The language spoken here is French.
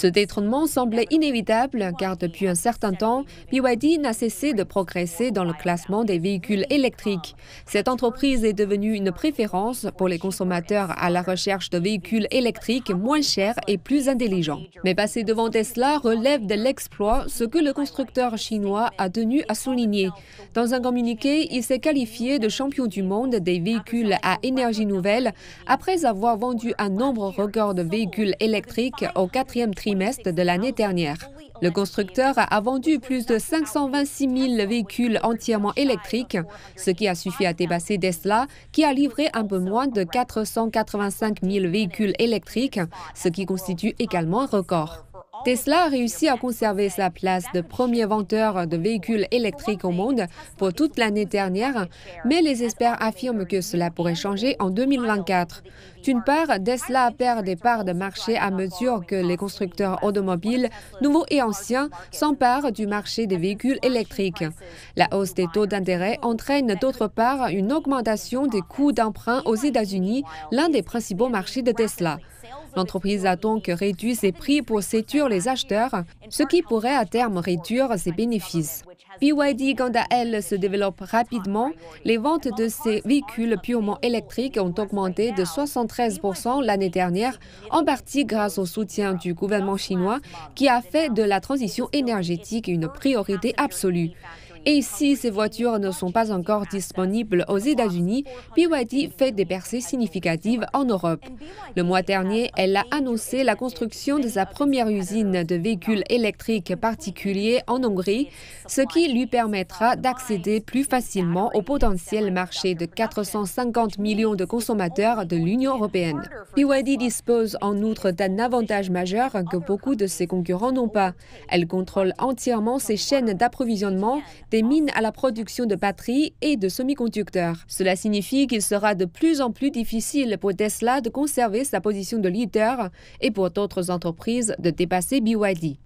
Ce détrônement semblait inévitable car depuis un certain temps, BYD n'a cessé de progresser dans le classement des véhicules électriques. Cette entreprise est devenue une préférence pour les consommateurs à la recherche de véhicules électriques moins chers et plus intelligents. Mais passer devant Tesla relève de l'exploit, ce que le constructeur chinois a tenu à souligner. Dans un communiqué, il s'est qualifié de champion du monde des véhicules à énergie nouvelle après avoir vendu un nombre record de véhicules électriques au quatrième trimestre trimestre de l'année dernière. Le constructeur a vendu plus de 526 000 véhicules entièrement électriques, ce qui a suffi à dépasser Tesla, qui a livré un peu moins de 485 000 véhicules électriques, ce qui constitue également un record. Tesla a réussi à conserver sa place de premier vendeur de véhicules électriques au monde pour toute l'année dernière, mais les experts affirment que cela pourrait changer en 2024. D'une part, Tesla perd des parts de marché à mesure que les constructeurs automobiles, nouveaux et anciens, s'emparent du marché des véhicules électriques. La hausse des taux d'intérêt entraîne d'autre part une augmentation des coûts d'emprunt aux États-Unis, l'un des principaux marchés de Tesla. L'entreprise a donc réduit ses prix pour séduire les acheteurs, ce qui pourrait à terme réduire ses bénéfices. BYD, quant se développe rapidement. Les ventes de ses véhicules purement électriques ont augmenté de 73 l'année dernière, en partie grâce au soutien du gouvernement chinois qui a fait de la transition énergétique une priorité absolue. Et si ces voitures ne sont pas encore disponibles aux États-Unis, BYD fait des percées significatives en Europe. Le mois dernier, elle a annoncé la construction de sa première usine de véhicules électriques particuliers en Hongrie, ce qui lui permettra d'accéder plus facilement au potentiel marché de 450 millions de consommateurs de l'Union européenne. BYD dispose en outre d'un avantage majeur que beaucoup de ses concurrents n'ont pas. Elle contrôle entièrement ses chaînes d'approvisionnement des mines à la production de batteries et de semi-conducteurs. Cela signifie qu'il sera de plus en plus difficile pour Tesla de conserver sa position de leader et pour d'autres entreprises de dépasser BYD.